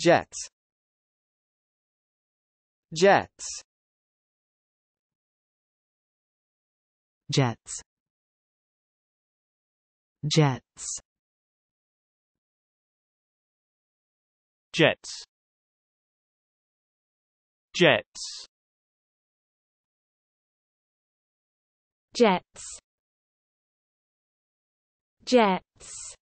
Jets Jets Jets Jets Jets Jets Jets Jets